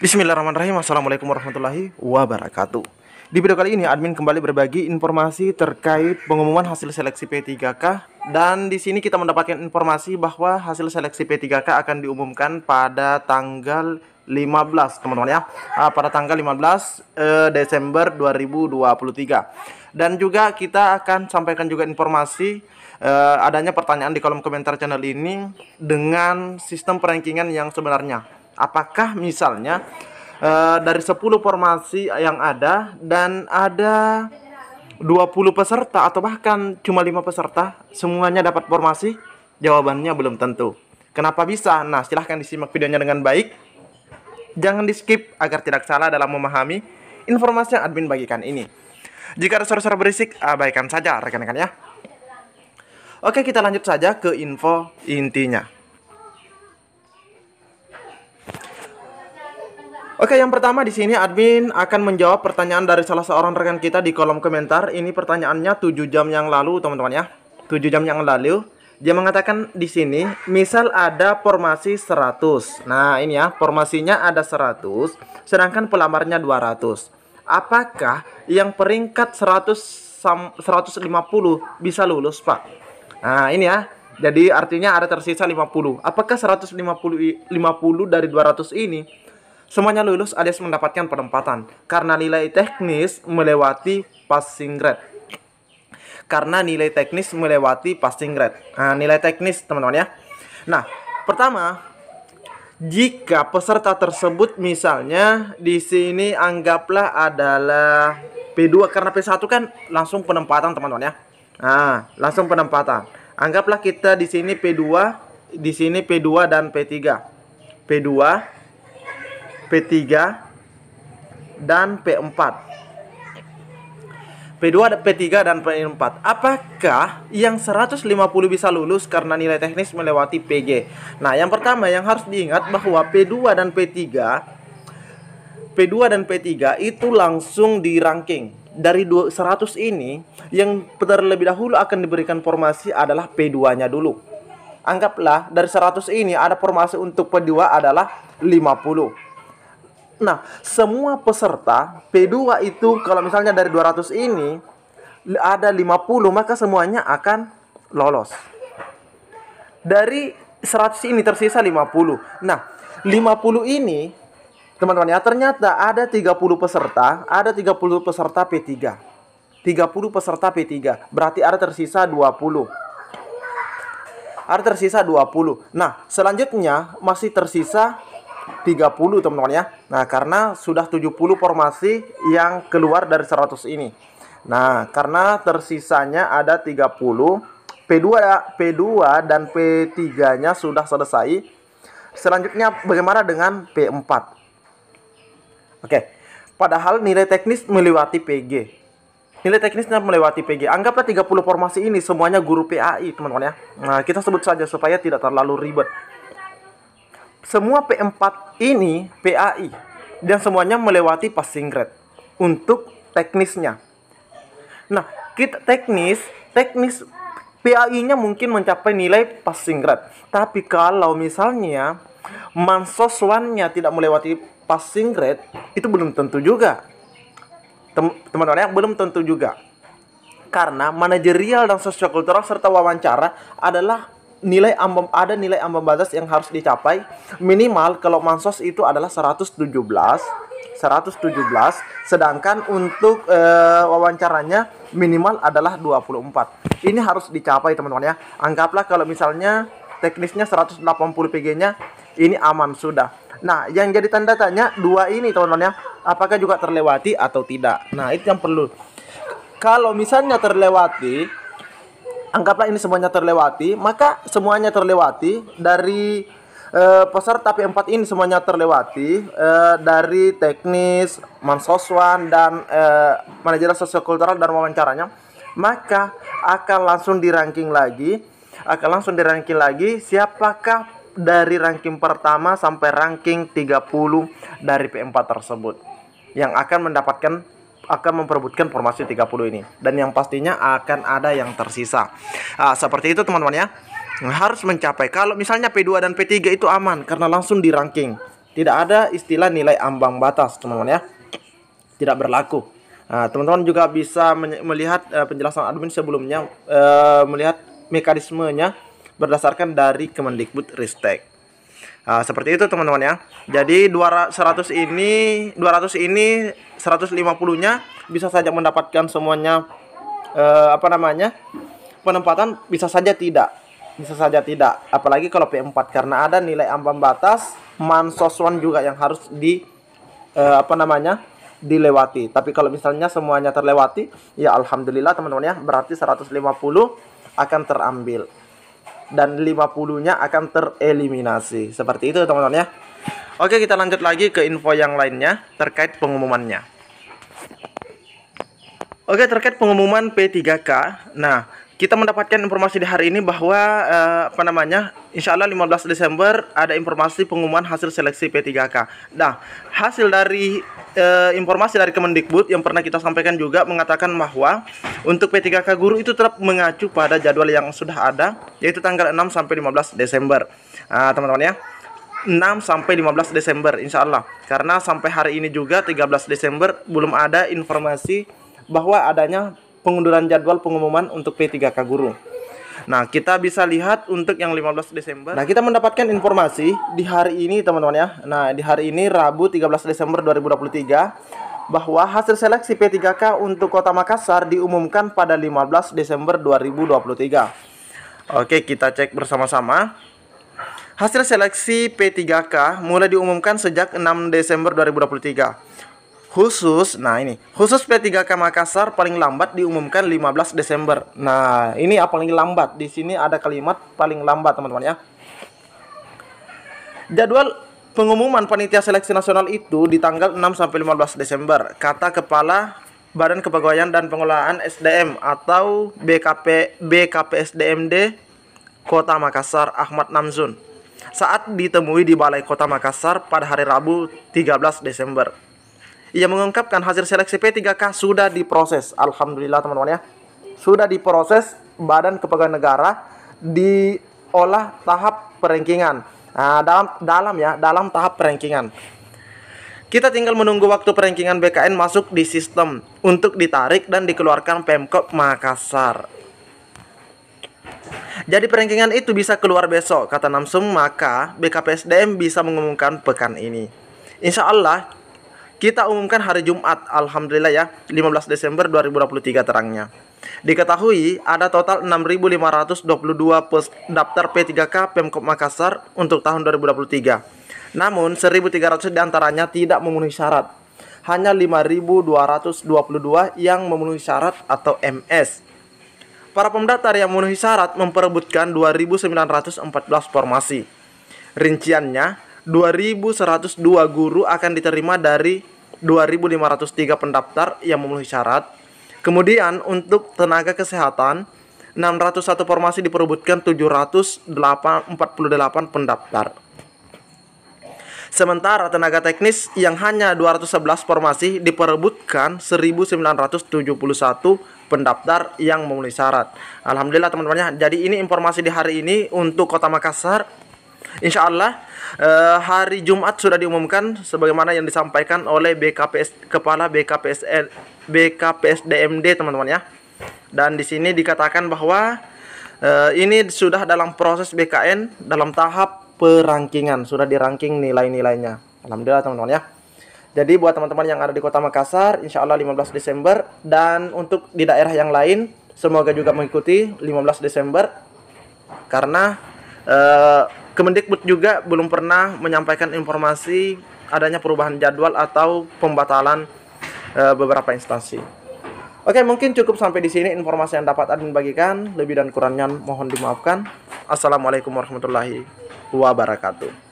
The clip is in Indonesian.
Bismillahirrahmanirrahim Assalamualaikum warahmatullahi wabarakatuh Di video kali ini admin kembali berbagi informasi terkait pengumuman hasil seleksi P3K Dan di sini kita mendapatkan informasi bahwa hasil seleksi P3K akan diumumkan pada tanggal 15 teman-teman ya ah, Pada tanggal 15 eh, Desember 2023 Dan juga kita akan sampaikan juga informasi eh, adanya pertanyaan di kolom komentar channel ini dengan sistem perankingan yang sebenarnya Apakah misalnya uh, dari 10 formasi yang ada dan ada 20 peserta atau bahkan cuma 5 peserta semuanya dapat formasi? Jawabannya belum tentu. Kenapa bisa? Nah, silahkan disimak videonya dengan baik. Jangan di-skip agar tidak salah dalam memahami informasi yang admin bagikan ini. Jika ada suara-suara berisik, abaikan saja rekan-rekan ya. Oke, kita lanjut saja ke info intinya. Oke, yang pertama di sini admin akan menjawab pertanyaan dari salah seorang rekan kita di kolom komentar. Ini pertanyaannya 7 jam yang lalu, teman-teman ya. 7 jam yang lalu. Dia mengatakan di sini, misal ada formasi 100. Nah, ini ya, formasinya ada 100, sedangkan pelamarnya 200. Apakah yang peringkat 100 150 bisa lulus, Pak? Nah, ini ya. Jadi artinya ada tersisa 50. Apakah 150 50 dari 200 ini Semuanya lulus alias mendapatkan penempatan karena nilai teknis melewati passing grade. Karena nilai teknis melewati passing grade. Nah, nilai teknis teman-teman ya. Nah, pertama jika peserta tersebut misalnya di sini anggaplah adalah P2 karena P1 kan langsung penempatan teman-teman ya. Nah, langsung penempatan. Anggaplah kita di sini P2, di sini P2 dan P3. P2 P3 dan P4. P2, P3 dan P4. Apakah yang 150 bisa lulus karena nilai teknis melewati PG? Nah, yang pertama yang harus diingat bahwa P2 dan P3 P2 dan P3 itu langsung di ranking dari 100 ini yang terlebih dahulu akan diberikan formasi adalah P2-nya dulu. Anggaplah dari 100 ini ada formasi untuk P2 adalah 50. Nah, semua peserta P2 itu kalau misalnya dari 200 ini ada 50, maka semuanya akan lolos. Dari 100 ini tersisa 50. Nah, 50 ini teman-teman ya ternyata ada 30 peserta, ada 30 peserta P3. 30 peserta P3, berarti ada tersisa 20. Ada tersisa 20. Nah, selanjutnya masih tersisa 30 teman-teman ya. Nah, karena sudah 70 formasi yang keluar dari 100 ini. Nah, karena tersisanya ada 30, P2 P2 dan P3-nya sudah selesai. Selanjutnya bagaimana dengan P4? Oke. Padahal nilai teknis melewati PG. Nilai teknisnya melewati PG. Anggaplah 30 formasi ini semuanya guru PAI, teman-teman ya. Nah, kita sebut saja supaya tidak terlalu ribet. Semua P4 ini PAI dan semuanya melewati passing grade untuk teknisnya. Nah, kita teknis, teknis PAI-nya mungkin mencapai nilai passing grade. Tapi kalau misalnya mansos nya tidak melewati passing grade, itu belum tentu juga. Teman-teman yang belum tentu juga. Karena manajerial dan sosiokultural serta wawancara adalah nilai ambang ada nilai ambang batas yang harus dicapai minimal kalau mansos itu adalah 117 117 sedangkan untuk e, wawancaranya minimal adalah 24 ini harus dicapai teman-teman ya anggaplah kalau misalnya teknisnya 180 PG-nya ini aman sudah nah yang jadi tanda tanya dua ini teman-teman ya apakah juga terlewati atau tidak nah itu yang perlu kalau misalnya terlewati anggaplah ini semuanya terlewati, maka semuanya terlewati dari eh, peserta P4 ini semuanya terlewati eh, dari teknis, mansoswan dan eh, manajer sosiokultural dan wawancaranya, maka akan langsung diranking lagi, akan langsung diranking lagi siapakah dari ranking pertama sampai ranking 30 dari P4 tersebut yang akan mendapatkan akan memperebutkan formasi 30 ini dan yang pastinya akan ada yang tersisa. Nah, seperti itu teman-teman ya. Harus mencapai kalau misalnya P2 dan P3 itu aman karena langsung diranking Tidak ada istilah nilai ambang batas, teman-teman ya. Tidak berlaku. Ah, teman-teman nah, juga bisa melihat uh, penjelasan admin sebelumnya uh, melihat mekanismenya berdasarkan dari Kemendikbud Ristek. Nah, seperti itu teman-teman ya. Jadi 200 ini 200 ini 150-nya bisa saja mendapatkan semuanya eh, apa namanya? penempatan bisa saja tidak. Bisa saja tidak. Apalagi kalau P4 karena ada nilai ambang batas mansoswan juga yang harus di eh, apa namanya? dilewati. Tapi kalau misalnya semuanya terlewati, ya alhamdulillah teman-teman ya, berarti 150 akan terambil dan 50-nya akan tereliminasi. Seperti itu teman-teman ya. Oke, kita lanjut lagi ke info yang lainnya terkait pengumumannya. Oke, terkait pengumuman P3K. Nah, kita mendapatkan informasi di hari ini bahwa eh, apa namanya Insya Allah 15 Desember ada informasi pengumuman hasil seleksi P3K. Nah hasil dari eh, informasi dari Kemendikbud yang pernah kita sampaikan juga mengatakan bahwa untuk P3K guru itu tetap mengacu pada jadwal yang sudah ada yaitu tanggal 6 sampai 15 Desember ah, teman-teman nah, ya. 6 sampai 15 Desember insya Allah karena sampai hari ini juga 13 Desember belum ada informasi bahwa adanya pengunduran jadwal pengumuman untuk P3K guru. Nah, kita bisa lihat untuk yang 15 Desember. Nah, kita mendapatkan informasi di hari ini, teman-teman ya. Nah, di hari ini Rabu 13 Desember 2023 bahwa hasil seleksi P3K untuk Kota Makassar diumumkan pada 15 Desember 2023. Oke, kita cek bersama-sama. Hasil seleksi P3K mulai diumumkan sejak 6 Desember 2023 khusus nah ini khusus P3K Makassar paling lambat diumumkan 15 Desember nah ini apa paling lambat di sini ada kalimat paling lambat teman-teman ya jadwal pengumuman panitia seleksi nasional itu di tanggal 6 sampai 15 Desember kata kepala Badan Kepegawaian dan Pengelolaan SDM atau BKP BKPSDMD Kota Makassar Ahmad Namzun saat ditemui di Balai Kota Makassar pada hari Rabu 13 Desember ia mengungkapkan hasil seleksi P3K sudah diproses. Alhamdulillah teman-teman ya. Sudah diproses Badan Kepegawaian Negara diolah tahap perengkingan. Nah, dalam dalam ya, dalam tahap perengkingan. Kita tinggal menunggu waktu perengkingan BKN masuk di sistem untuk ditarik dan dikeluarkan Pemkot Makassar. Jadi perengkingan itu bisa keluar besok, kata Namsum, maka BKPSDM bisa mengumumkan pekan ini. Insya Allah, kita umumkan hari Jumat, alhamdulillah ya, 15 Desember 2023 terangnya. Diketahui ada total 6.522 daftar P3K Pemkot Makassar untuk tahun 2023. Namun 1.300 diantaranya tidak memenuhi syarat. Hanya 5.222 yang memenuhi syarat atau MS. Para pendaftar yang memenuhi syarat memperebutkan 2.914 formasi. Rinciannya, 2102 guru akan diterima dari 2503 pendaftar yang memenuhi syarat. Kemudian untuk tenaga kesehatan 601 formasi diperebutkan 748 pendaftar. Sementara tenaga teknis yang hanya 211 formasi diperebutkan 1971 pendaftar yang memenuhi syarat. Alhamdulillah teman-temannya. Jadi ini informasi di hari ini untuk Kota Makassar Insya Allah eh, hari Jumat sudah diumumkan sebagaimana yang disampaikan oleh BKPS Kepala BKPSN BKPSDMD teman-teman ya. Dan di sini dikatakan bahwa eh, ini sudah dalam proses BKN dalam tahap perankingan sudah diranking nilai-nilainya. Alhamdulillah teman-teman ya. Jadi buat teman-teman yang ada di Kota Makassar, insya Allah 15 Desember dan untuk di daerah yang lain semoga juga mengikuti 15 Desember karena eh, Kemendikbud juga belum pernah menyampaikan informasi adanya perubahan jadwal atau pembatalan e, beberapa instansi. Oke, mungkin cukup sampai di sini informasi yang dapat admin bagikan. Lebih dan kurangnya mohon dimaafkan. Assalamualaikum warahmatullahi wabarakatuh.